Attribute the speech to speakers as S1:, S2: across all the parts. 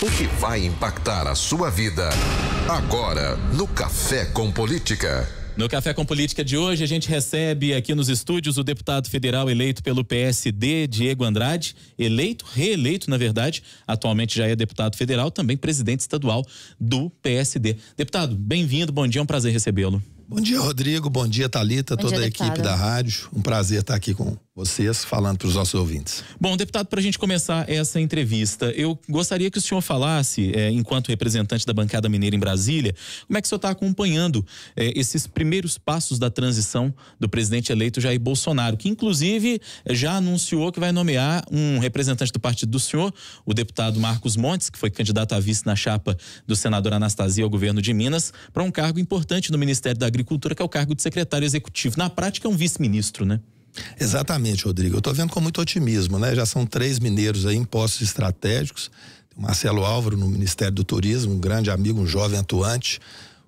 S1: O que vai impactar a sua vida agora no Café com Política.
S2: No Café com Política de hoje, a gente recebe aqui nos estúdios o deputado federal eleito pelo PSD, Diego Andrade, eleito, reeleito, na verdade, atualmente já é deputado federal, também presidente estadual do PSD. Deputado, bem-vindo, bom dia, é um prazer recebê-lo. Bom dia, Rodrigo. Bom dia,
S1: Talita, toda dia, a equipe da rádio. Um prazer estar aqui com vocês falando para os nossos ouvintes.
S2: Bom, deputado, para a gente começar essa entrevista, eu gostaria que o senhor falasse, é, enquanto representante da bancada mineira em Brasília, como é que o senhor está acompanhando é, esses primeiros passos da transição do presidente eleito Jair Bolsonaro, que inclusive já anunciou que vai nomear um representante do partido do senhor, o deputado Marcos Montes, que foi candidato a vice na chapa do senador Anastasia ao governo de Minas, para um cargo importante no Ministério da Agricultura, que é o cargo de secretário executivo. Na prática, é um vice-ministro, né?
S1: Exatamente, Rodrigo. Eu estou vendo com muito otimismo, né? Já são três mineiros aí em postos estratégicos. Tem o Marcelo Álvaro no Ministério do Turismo, um grande amigo, um jovem atuante.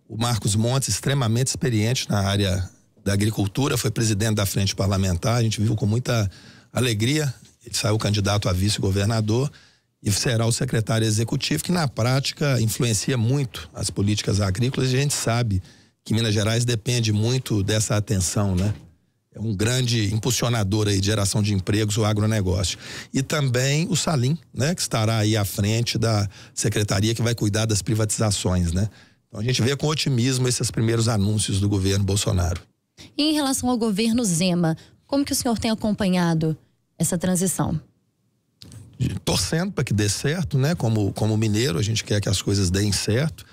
S1: O Marcos Montes, extremamente experiente na área da agricultura, foi presidente da frente parlamentar. A gente viu com muita alegria. Ele saiu candidato a vice-governador e será o secretário executivo, que na prática influencia muito as políticas agrícolas. E a gente sabe que Minas Gerais depende muito dessa atenção, né? é um grande impulsionador aí de geração de empregos, o agronegócio. E também o Salim, né, que estará aí à frente da secretaria que vai cuidar das privatizações, né? Então a gente vê com otimismo esses primeiros anúncios do governo Bolsonaro.
S3: E em relação ao governo Zema, como que o senhor tem acompanhado essa transição?
S1: Torcendo para que dê certo, né? Como, como mineiro, a gente quer que as coisas deem certo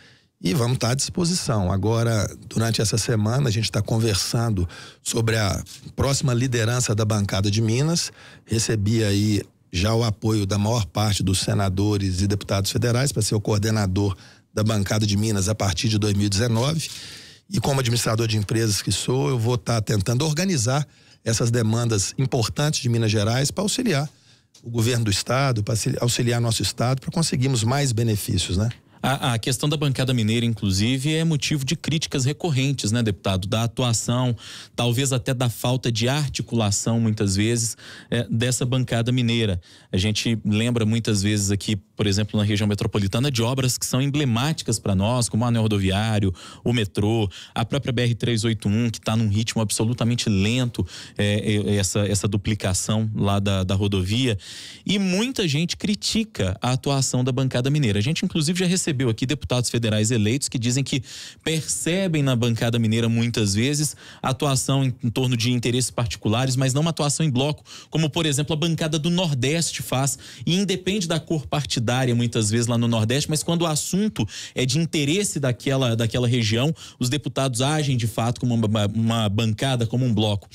S1: e vamos estar tá à disposição. Agora, durante essa semana, a gente está conversando sobre a próxima liderança da bancada de Minas. Recebi aí já o apoio da maior parte dos senadores e deputados federais para ser o coordenador da bancada de Minas a partir de 2019. E como administrador de empresas que sou, eu vou estar tá tentando organizar essas demandas importantes de Minas Gerais para auxiliar o governo do estado, para auxiliar nosso estado, para conseguirmos mais benefícios, né?
S2: A, a, questão da bancada mineira, inclusive, é motivo de críticas recorrentes, né, deputado? Da atuação, talvez até da falta de articulação, muitas vezes, é, dessa bancada mineira. A gente lembra muitas vezes aqui, por exemplo, na região metropolitana, de obras que são emblemáticas para nós, como o anel rodoviário, o metrô, a própria BR-381, que está num ritmo absolutamente lento, é, é, essa, essa duplicação lá da, da rodovia. E muita gente critica a atuação da bancada mineira. A gente, inclusive, já recebeu recebeu aqui deputados federais eleitos que dizem que percebem na bancada mineira muitas vezes atuação em, em torno de interesses particulares, mas não uma atuação em bloco, como por exemplo a bancada do Nordeste faz, e independe da cor partidária muitas vezes lá no Nordeste, mas quando o assunto é de interesse daquela, daquela região, os deputados agem de fato como uma, uma bancada, como um bloco.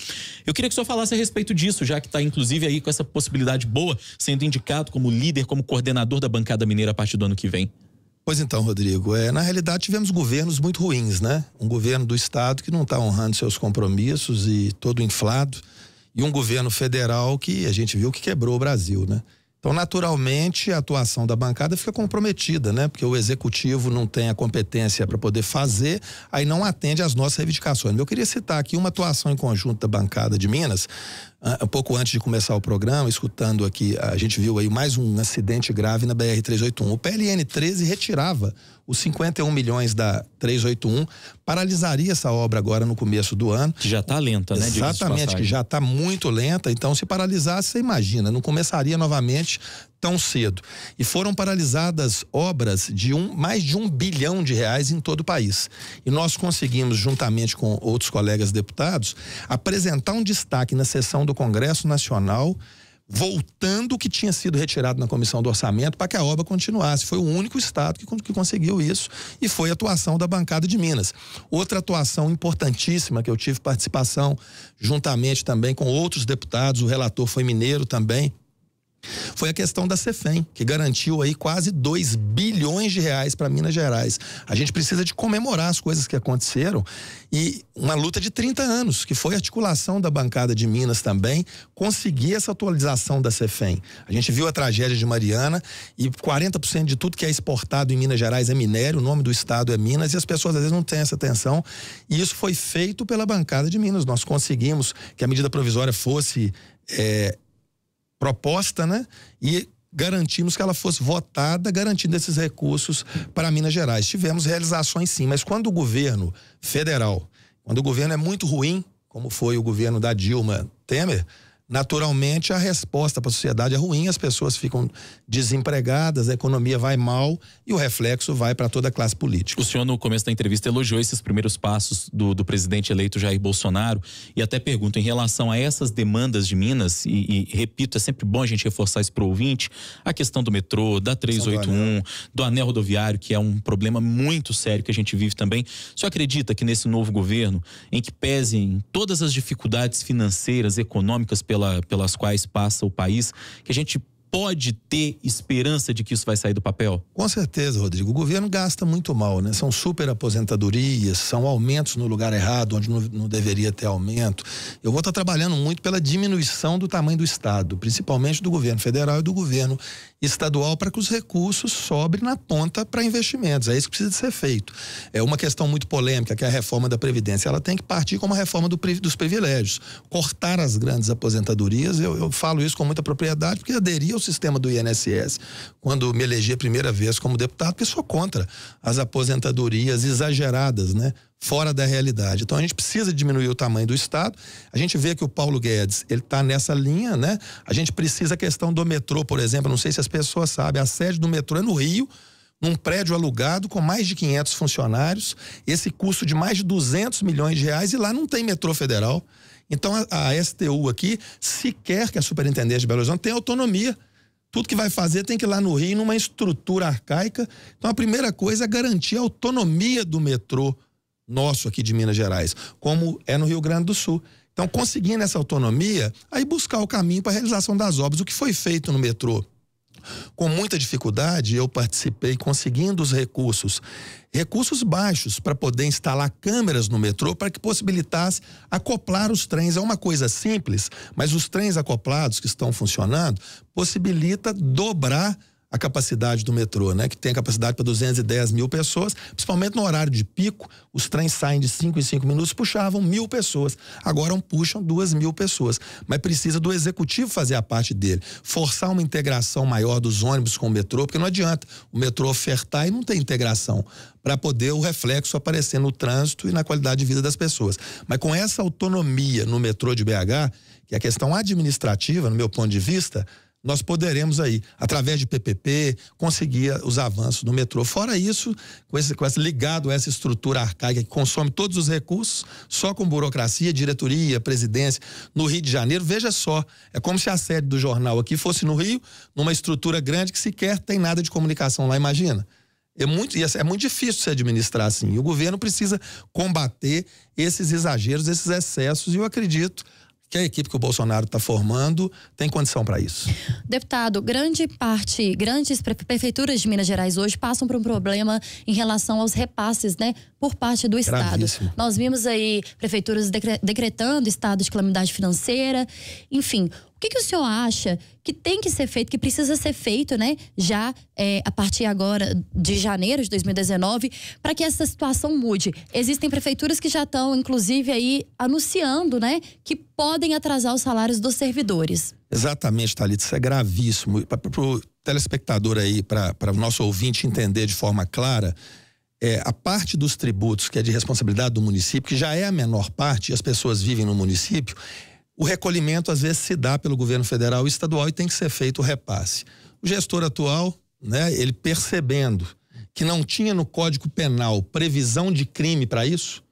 S2: Eu queria que o senhor falasse a respeito disso, já que está inclusive aí com essa possibilidade boa sendo indicado como líder, como coordenador da bancada mineira a partir do ano que vem.
S1: Pois então, Rodrigo, é, na realidade tivemos governos muito ruins, né? Um governo do Estado que não está honrando seus compromissos e todo inflado, e um governo federal que a gente viu que quebrou o Brasil, né? Então, naturalmente, a atuação da bancada fica comprometida, né? Porque o executivo não tem a competência para poder fazer, aí não atende às nossas reivindicações. Eu queria citar aqui uma atuação em conjunto da bancada de Minas, ah, um pouco antes de começar o programa, escutando aqui, a gente viu aí mais um acidente grave na BR-381. O PLN 13 retirava os 51 milhões da 381, paralisaria essa obra agora no começo do ano. Que
S2: já está lenta, né? Exatamente, que já
S1: está muito lenta. Então, se paralisasse, você imagina, não começaria novamente tão cedo. E foram paralisadas obras de um, mais de um bilhão de reais em todo o país. E nós conseguimos, juntamente com outros colegas deputados, apresentar um destaque na sessão do Congresso Nacional voltando o que tinha sido retirado na comissão do orçamento para que a obra continuasse. Foi o único estado que, que conseguiu isso e foi a atuação da bancada de Minas. Outra atuação importantíssima que eu tive participação juntamente também com outros deputados, o relator foi mineiro também, foi a questão da Cefem, que garantiu aí quase 2 bilhões de reais para Minas Gerais. A gente precisa de comemorar as coisas que aconteceram e uma luta de 30 anos, que foi articulação da bancada de Minas também, conseguir essa atualização da Cefem. A gente viu a tragédia de Mariana e 40% de tudo que é exportado em Minas Gerais é minério, o nome do estado é Minas e as pessoas às vezes não têm essa atenção. E isso foi feito pela bancada de Minas. Nós conseguimos que a medida provisória fosse é, proposta, né? E garantimos que ela fosse votada, garantindo esses recursos para Minas Gerais. Tivemos realizações sim, mas quando o governo federal, quando o governo é muito ruim, como foi o governo da Dilma Temer, naturalmente a resposta para a sociedade é ruim, as pessoas ficam desempregadas, a economia vai mal e o reflexo vai para toda a classe política.
S2: O senhor, no começo da entrevista, elogiou esses primeiros passos do, do presidente eleito Jair Bolsonaro e até pergunto, em relação a essas demandas de Minas, e, e repito, é sempre bom a gente reforçar isso para o ouvinte, a questão do metrô, da 381, do anel rodoviário, que é um problema muito sério que a gente vive também. O senhor acredita que nesse novo governo, em que pesem todas as dificuldades financeiras, econômicas pela pela, pelas quais passa o país, que a gente pode ter esperança de que isso vai sair do papel?
S1: Com certeza, Rodrigo. O governo gasta muito mal, né? São super aposentadorias, são aumentos no lugar errado, onde não, não deveria ter aumento. Eu vou estar trabalhando muito pela diminuição do tamanho do Estado, principalmente do governo federal e do governo estadual para que os recursos sobrem na ponta para investimentos. É isso que precisa ser feito. É uma questão muito polêmica, que é a reforma da Previdência. Ela tem que partir como a reforma do, dos privilégios. Cortar as grandes aposentadorias, eu, eu falo isso com muita propriedade, porque aderi ao sistema do INSS quando me elegi a primeira vez como deputado, porque sou contra as aposentadorias exageradas, né? fora da realidade. Então a gente precisa diminuir o tamanho do Estado. A gente vê que o Paulo Guedes, ele está nessa linha, né? A gente precisa a questão do metrô, por exemplo, não sei se as pessoas sabem, a sede do metrô é no Rio, num prédio alugado com mais de 500 funcionários, esse custo de mais de 200 milhões de reais e lá não tem metrô federal. Então a, a STU aqui sequer que a Superintendência de Belo Horizonte tem autonomia tudo que vai fazer tem que ir lá no Rio, numa estrutura arcaica. Então, a primeira coisa é garantir a autonomia do metrô nosso aqui de Minas Gerais, como é no Rio Grande do Sul. Então, conseguindo essa autonomia, aí buscar o caminho para a realização das obras. O que foi feito no metrô? Com muita dificuldade, eu participei conseguindo os recursos, recursos baixos para poder instalar câmeras no metrô para que possibilitasse acoplar os trens. É uma coisa simples, mas os trens acoplados que estão funcionando possibilita dobrar a capacidade do metrô, né? Que tem a capacidade para 210 mil pessoas, principalmente no horário de pico, os trens saem de 5 em 5 minutos, puxavam mil pessoas, agora puxam duas mil pessoas. Mas precisa do executivo fazer a parte dele, forçar uma integração maior dos ônibus com o metrô, porque não adianta o metrô ofertar e não ter integração para poder o reflexo aparecer no trânsito e na qualidade de vida das pessoas. Mas com essa autonomia no metrô de BH, que é a questão administrativa, no meu ponto de vista, nós poderemos aí, através de PPP, conseguir os avanços no metrô. Fora isso, com esse, com esse ligado a essa estrutura arcaica que consome todos os recursos, só com burocracia, diretoria, presidência, no Rio de Janeiro, veja só, é como se a sede do jornal aqui fosse no Rio, numa estrutura grande que sequer tem nada de comunicação lá, imagina. É muito, é, é muito difícil se administrar assim. E o governo precisa combater esses exageros, esses excessos, e eu acredito que a equipe que o Bolsonaro está formando tem condição para isso.
S3: Deputado, grande parte, grandes prefeituras de Minas Gerais hoje passam por um problema em relação aos repasses, né, por parte do Gravíssimo. Estado. Nós vimos aí prefeituras decretando estado de calamidade financeira, enfim. O que, que o senhor acha que tem que ser feito, que precisa ser feito, né, já é, a partir agora de janeiro de 2019, para que essa situação mude? Existem prefeituras que já estão, inclusive, aí anunciando, né, que podem atrasar os salários dos servidores.
S1: Exatamente, Thalita, isso é gravíssimo. Para o telespectador aí, para o nosso ouvinte entender de forma clara, é, a parte dos tributos que é de responsabilidade do município, que já é a menor parte, e as pessoas vivem no município, o recolhimento, às vezes, se dá pelo governo federal e estadual e tem que ser feito o repasse. O gestor atual, né, ele percebendo que não tinha no Código Penal previsão de crime para isso,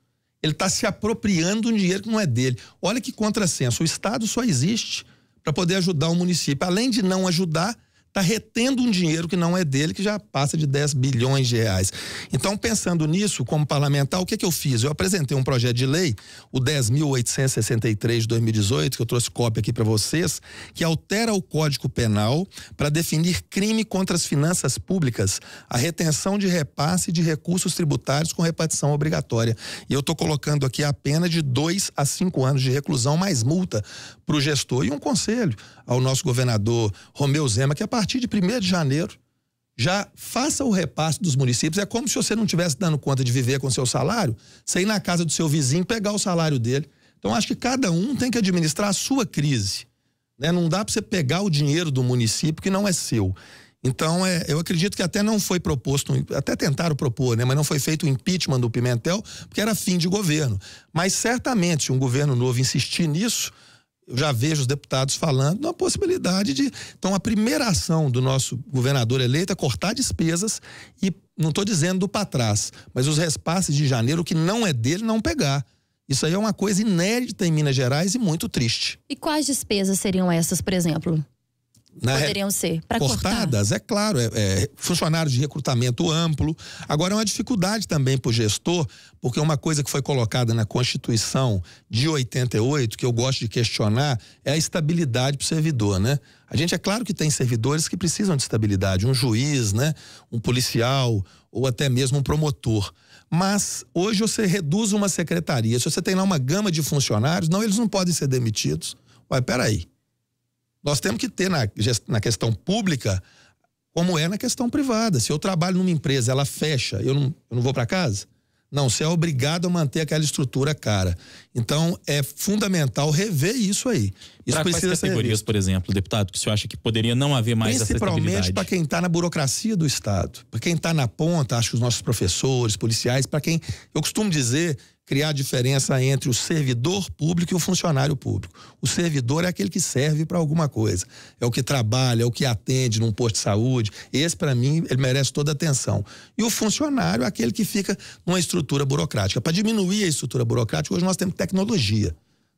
S1: ele está se apropriando de um dinheiro que não é dele. Olha que contrassenso. O Estado só existe para poder ajudar o município. Além de não ajudar, está retendo um dinheiro que não é dele, que já passa de 10 bilhões de reais. Então, pensando nisso, como parlamentar, o que, é que eu fiz? Eu apresentei um projeto de lei, o 10.863 de 2018, que eu trouxe cópia aqui para vocês, que altera o Código Penal para definir crime contra as finanças públicas, a retenção de repasse de recursos tributários com repartição obrigatória. E eu estou colocando aqui a pena de 2 a 5 anos de reclusão mais multa para o gestor e um conselho ao nosso governador Romeu Zema, que a partir de 1 de janeiro já faça o repasse dos municípios. É como se você não estivesse dando conta de viver com seu salário, você ir na casa do seu vizinho pegar o salário dele. Então, acho que cada um tem que administrar a sua crise. Né? Não dá para você pegar o dinheiro do município que não é seu. Então, é, eu acredito que até não foi proposto, até tentaram propor, né, mas não foi feito o impeachment do Pimentel, porque era fim de governo. Mas certamente, se um governo novo insistir nisso, eu já vejo os deputados falando na possibilidade de. Então, a primeira ação do nosso governador eleito é cortar despesas e, não estou dizendo do para trás, mas os repasses de janeiro, que não é dele, não pegar. Isso aí é uma coisa inédita em Minas Gerais e muito triste.
S3: E quais despesas seriam essas, por exemplo? na né? poderiam ser cortadas,
S1: cortar. é claro, é, é, funcionário de recrutamento amplo. Agora é uma dificuldade também para o gestor, porque uma coisa que foi colocada na Constituição de 88 que eu gosto de questionar é a estabilidade para o servidor, né? A gente é claro que tem servidores que precisam de estabilidade, um juiz, né, um policial ou até mesmo um promotor. Mas hoje você reduz uma secretaria, se você tem lá uma gama de funcionários, não, eles não podem ser demitidos. Ué, peraí. Nós temos que ter na, na questão pública como é na questão privada. Se eu trabalho numa empresa, ela fecha, eu não, eu não vou para casa? Não, você é obrigado a manter aquela estrutura cara. Então, é fundamental rever isso aí. Isso pra precisa quais categorias,
S2: por exemplo, deputado, que o senhor acha que poderia não haver mais Principalmente para
S1: quem está na burocracia do Estado. Para quem está na ponta, acho que os nossos professores, policiais, para quem. Eu costumo dizer criar diferença entre o servidor público e o funcionário público. O servidor é aquele que serve para alguma coisa, é o que trabalha, é o que atende num posto de saúde. Esse, para mim, ele merece toda a atenção. E o funcionário é aquele que fica numa estrutura burocrática. Para diminuir a estrutura burocrática, hoje nós temos tecnologia.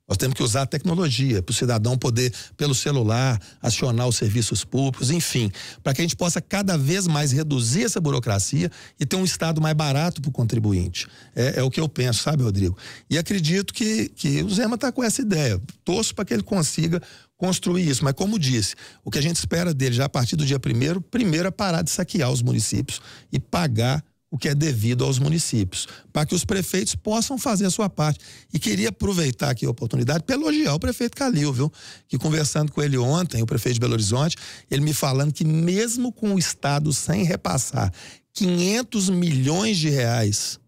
S1: Nós temos que usar a tecnologia para o cidadão poder, pelo celular, acionar os serviços públicos, enfim, para que a gente possa cada vez mais reduzir essa burocracia e ter um Estado mais barato para o contribuinte. É, é, o que eu penso, sabe, Rodrigo? E acredito que, que o Zema está com essa ideia. Torço para que ele consiga construir isso. Mas, como disse, o que a gente espera dele já a partir do dia primeiro, primeiro é parar de saquear os municípios e pagar o que é devido aos municípios, para que os prefeitos possam fazer a sua parte. E queria aproveitar aqui a oportunidade para elogiar o prefeito Calil, viu? Que conversando com ele ontem, o prefeito de Belo Horizonte, ele me falando que mesmo com o Estado sem repassar 500 milhões de reais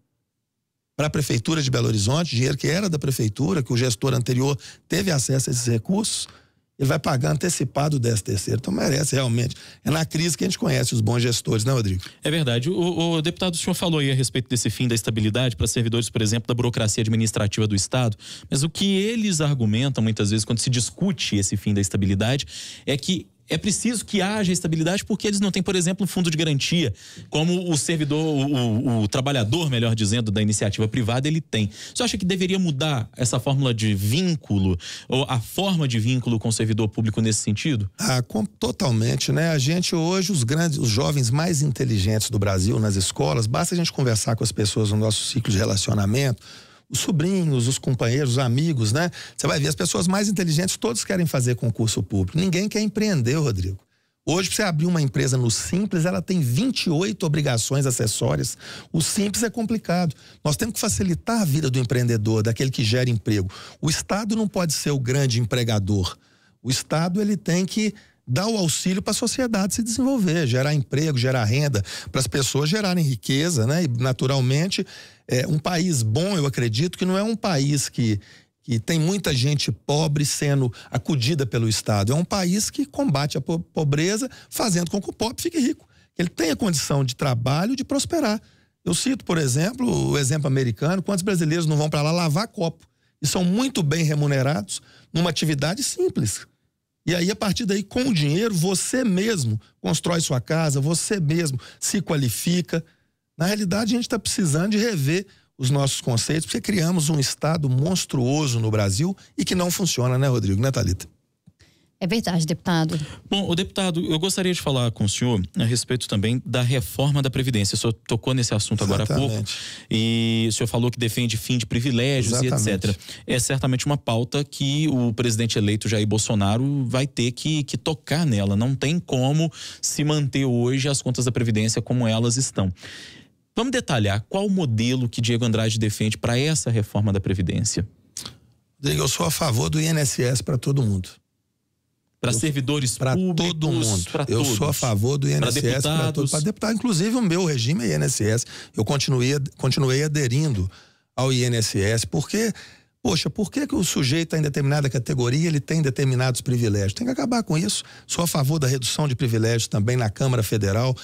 S1: para a Prefeitura de Belo Horizonte, dinheiro que era da Prefeitura, que o gestor anterior teve acesso a esses recursos, ele vai pagar antecipado o 13 terceiro. Então merece realmente. É na crise que a gente conhece os bons gestores, né, Rodrigo?
S2: É verdade. O, o deputado, o senhor falou aí a respeito desse fim da estabilidade para servidores, por exemplo, da burocracia administrativa do Estado. Mas o que eles argumentam muitas vezes quando se discute esse fim da estabilidade é que é preciso que haja estabilidade porque eles não têm, por exemplo, um fundo de garantia, como o servidor, o, o, o, trabalhador, melhor dizendo, da iniciativa privada, ele tem. Você acha que deveria mudar essa fórmula de vínculo, ou a forma de vínculo com o servidor público nesse sentido?
S1: Ah, com, totalmente, né? A gente hoje, os grandes, os jovens mais inteligentes do Brasil nas escolas, basta a gente conversar com as pessoas no nosso ciclo de relacionamento os sobrinhos, os companheiros, os amigos, né? Você vai ver, as pessoas mais inteligentes, todos querem fazer concurso público. Ninguém quer empreender, Rodrigo. Hoje, para você abrir uma empresa no Simples, ela tem 28 obrigações acessórias. O Simples é complicado. Nós temos que facilitar a vida do empreendedor, daquele que gera emprego. O Estado não pode ser o grande empregador. O Estado ele tem que dá o auxílio para a sociedade se desenvolver, gerar emprego, gerar renda, para as pessoas gerarem riqueza, né? E naturalmente, é, um país bom, eu acredito, que não é um país que, que tem muita gente pobre sendo acudida pelo Estado. É um país que combate a pobreza, fazendo com que o pobre fique rico. Ele ele tenha condição de trabalho de prosperar. Eu cito, por exemplo, o exemplo americano: quantos brasileiros não vão para lá lavar copo? E são muito bem remunerados numa atividade simples, e aí, a partir daí, com o dinheiro, você mesmo constrói sua casa, você mesmo se qualifica. Na realidade, a gente está precisando de rever os nossos conceitos, porque criamos um Estado monstruoso no Brasil e que não funciona, né, Rodrigo, né, Thalita?
S3: É verdade, deputado. Bom,
S2: o deputado, eu gostaria de falar com o senhor a respeito também da reforma da Previdência. O senhor tocou nesse assunto agora Exatamente. há pouco. E o senhor falou que defende fim de privilégios Exatamente. e etc. É certamente uma pauta que o presidente eleito Jair Bolsonaro vai ter que, que tocar nela. Não tem como se manter hoje as contas da Previdência como elas estão. Vamos detalhar qual o modelo que Diego Andrade defende para essa reforma da Previdência?
S1: Diego, Eu sou a favor do INSS para todo mundo
S2: para servidores pra públicos, todo mundo. Pra eu todos. sou a favor do INSS para deputados. Para
S1: deputado, inclusive o meu regime é INSS. Eu continuei, continuei aderindo ao INSS porque Poxa, por que, que o sujeito tá em determinada categoria ele tem determinados privilégios? Tem que acabar com isso. Sou a favor da redução de privilégios também na Câmara Federal.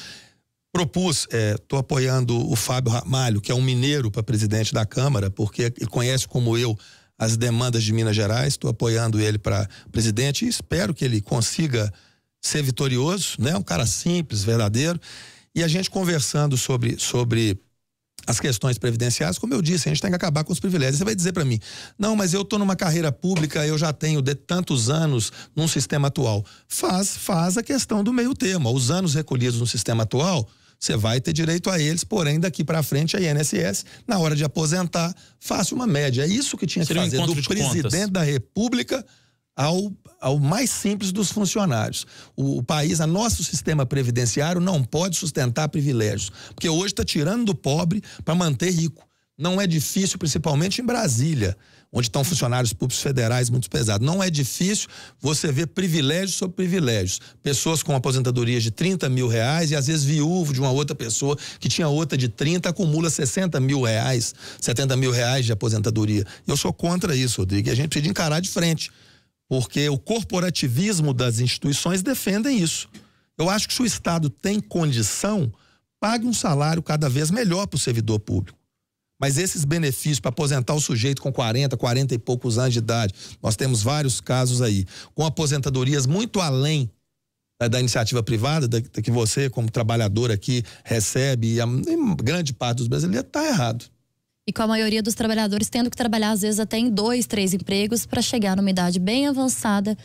S1: Propus, estou é, apoiando o Fábio Ramalho, que é um mineiro para presidente da Câmara, porque ele conhece como eu as demandas de Minas Gerais, estou apoiando ele para presidente e espero que ele consiga ser vitorioso, né? Um cara simples, verdadeiro. E a gente conversando sobre, sobre as questões previdenciárias, como eu disse, a gente tem que acabar com os privilégios. Você vai dizer para mim, não, mas eu estou numa carreira pública, eu já tenho de tantos anos num sistema atual. Faz, faz a questão do meio termo. Os anos recolhidos no sistema atual você vai ter direito a eles, porém daqui para frente a INSS, na hora de aposentar, faça uma média. É isso que tinha Seria que fazer um do presidente contas. da República ao, ao mais simples dos funcionários. O, o país, o nosso sistema previdenciário não pode sustentar privilégios, porque hoje está tirando do pobre para manter rico. Não é difícil, principalmente em Brasília, onde estão funcionários públicos federais muito pesados. Não é difícil você ver privilégios sobre privilégios. Pessoas com aposentadorias de 30 mil reais e às vezes viúvo de uma outra pessoa que tinha outra de 30, acumula 60 mil reais, 70 mil reais de aposentadoria. Eu sou contra isso, Rodrigo, e a gente precisa encarar de frente, porque o corporativismo das instituições defendem isso. Eu acho que se o Estado tem condição, pague um salário cada vez melhor para o servidor público. Mas esses benefícios para aposentar o sujeito com 40, 40 e poucos anos de idade, nós temos vários casos aí, com aposentadorias muito além da, né, da iniciativa privada, da, da, que você, como trabalhador aqui, recebe, e a, e grande parte dos brasileiros está errado.
S3: E com a maioria dos trabalhadores tendo que trabalhar, às vezes, até em dois, três empregos para chegar numa idade bem avançada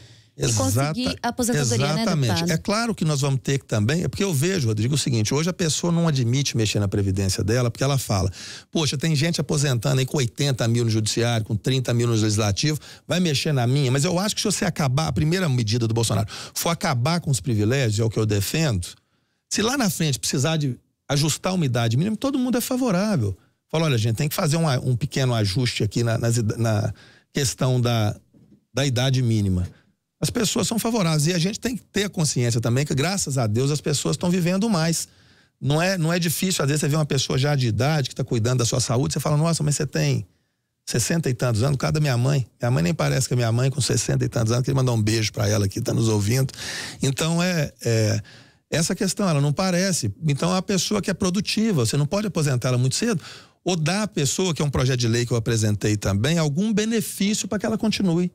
S3: Exata, conseguir aposentadoria, né, Exatamente. Né, é
S1: claro que nós vamos ter que também, é porque eu vejo, Rodrigo, o seguinte, hoje a pessoa não admite mexer na previdência dela, porque ela fala, poxa, tem gente aposentando aí com 80 mil no judiciário, com 30 mil no legislativo, vai mexer na minha, mas eu acho que se você acabar, a primeira medida do Bolsonaro for acabar com os privilégios, é o que eu defendo, se lá na frente precisar de ajustar a idade mínima, todo mundo é favorável. Fala, olha, gente, tem que fazer um, um pequeno ajuste aqui na, na, na questão da, da idade mínima as pessoas são favoráveis. E a gente tem que ter consciência também que, graças a Deus, as pessoas estão vivendo mais. Não é, não é difícil, às vezes, você ver uma pessoa já de idade que está cuidando da sua saúde, você fala, nossa, mas você tem 60 e tantos anos, cada minha mãe. Minha mãe nem parece que é minha mãe, com 60 e tantos anos, queria mandar um beijo para ela que está nos ouvindo. Então, é, é, essa questão, ela não parece. Então, é a pessoa que é produtiva, você não pode aposentar ela muito cedo, ou dar à pessoa, que é um projeto de lei que eu apresentei também, algum benefício para que ela continue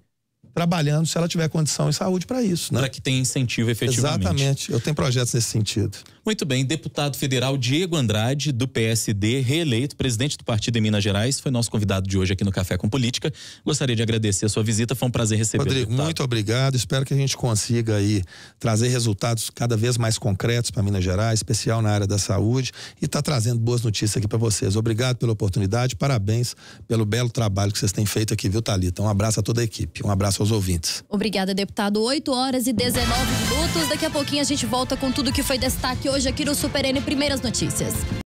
S1: trabalhando se ela tiver condição e saúde para isso. Né? Para
S2: que tenha incentivo efetivamente. Exatamente.
S1: Eu tenho projetos nesse sentido.
S2: Muito bem, deputado federal Diego Andrade, do PSD, reeleito presidente do partido em Minas Gerais, foi nosso convidado de hoje aqui no Café com Política. Gostaria de agradecer a sua visita, foi um prazer receber. Rodrigo, muito obrigado.
S1: Espero que a gente consiga aí trazer resultados cada vez mais concretos para Minas Gerais, especial na área da saúde, e está trazendo boas notícias aqui para vocês. Obrigado pela oportunidade, parabéns pelo belo trabalho que vocês têm feito aqui, viu, Thalita? Um abraço a toda a equipe, um abraço aos ouvintes.
S3: Obrigada, deputado. 8 horas e 19 minutos. Daqui a pouquinho a gente volta com tudo que foi destaque hoje hoje aqui no Super N Primeiras Notícias.